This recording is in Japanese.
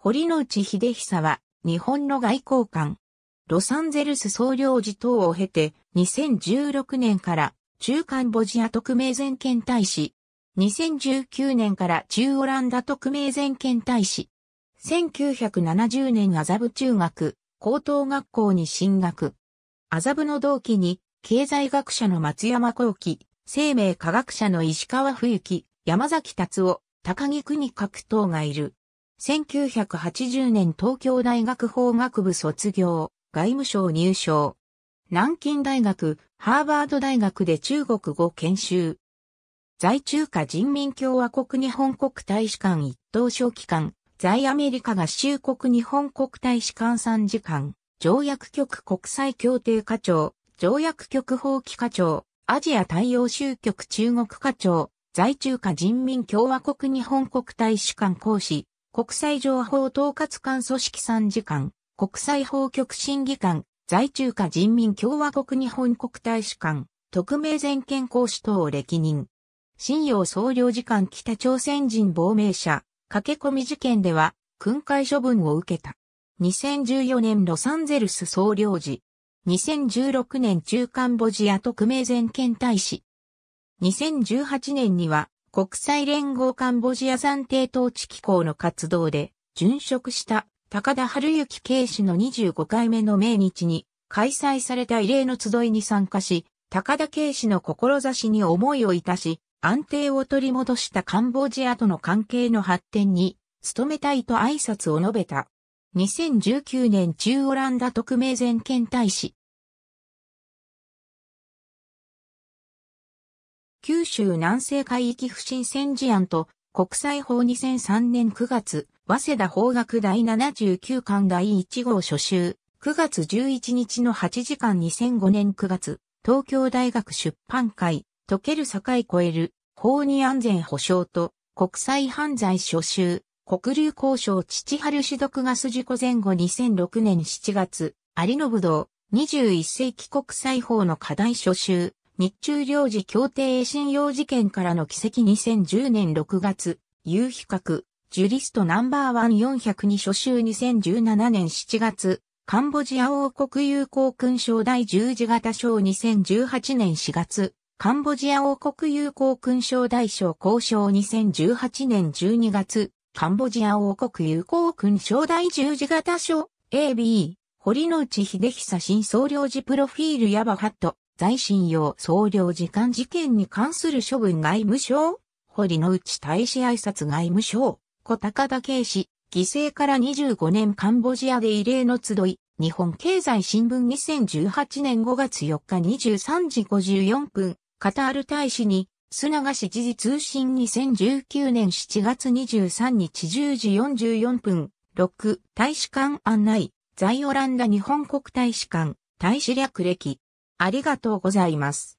堀之内秀久は、日本の外交官。ロサンゼルス総領事等を経て、2016年から中カンボジア特命全権大使。2019年から中オランダ特命全権大使。1970年麻布中学、高等学校に進学。麻布の同期に、経済学者の松山幸喜、生命科学者の石川冬樹、山崎達夫、高木国格等がいる。1980年東京大学法学部卒業、外務省入省。南京大学、ハーバード大学で中国語研修。在中華人民共和国日本国大使館一等小機関、在アメリカ合衆国日本国大使館参事官、条約局国際協定課長、条約局法規課長、アジア大洋州局中国課長、在中華人民共和国日本国大使館講師、国際情報統括官組織参事官、国際法局審議官、在中華人民共和国日本国大使館、特命全権公使等を歴任。新洋総領事館北朝鮮人亡命者、駆け込み事件では、訓戒処分を受けた。2014年ロサンゼルス総領事。2016年中カンボジア特命全権大使。2018年には国際連合カンボジア暫定統治機構の活動で、殉職した高田春之警視の25回目の命日に開催された慰霊の集いに参加し、高田警視の志に思いをいたし、安定を取り戻したカンボジアとの関係の発展に努めたいと挨拶を述べた。2019年中オランダ特命全権大使、九州南西海域不審船事案と国際法2003年9月、早稲田法学第79巻第1号初集、9月11日の8時間2005年9月、東京大学出版会、溶ける境超える、法に安全保障と、国際犯罪初集、国流交渉父春氏毒ガス事故前後2006年7月、有信堂、21世紀国際法の課題初集、日中領事協定信用事件からの奇跡2010年6月、有比較、ジュリストナンバーワン4 0 2初週2017年7月、カンボジア王国友好勲章第十字型賞2018年4月、カンボジア王国友好勲章大賞交渉2018年12月、カンボジア王国友好勲章第十字型賞 AB、堀之内秀久新総領事プロフィールヤバハット、在信用総領事館事件に関する処分外務省堀之内大使挨拶外務省小高田圭氏犠牲から25年カンボジアで異例の集い日本経済新聞2018年5月4日23時54分カタール大使に砂賀市時事通信2019年7月23日10時44分6大使館案内在オランダ日本国大使館大使略歴ありがとうございます。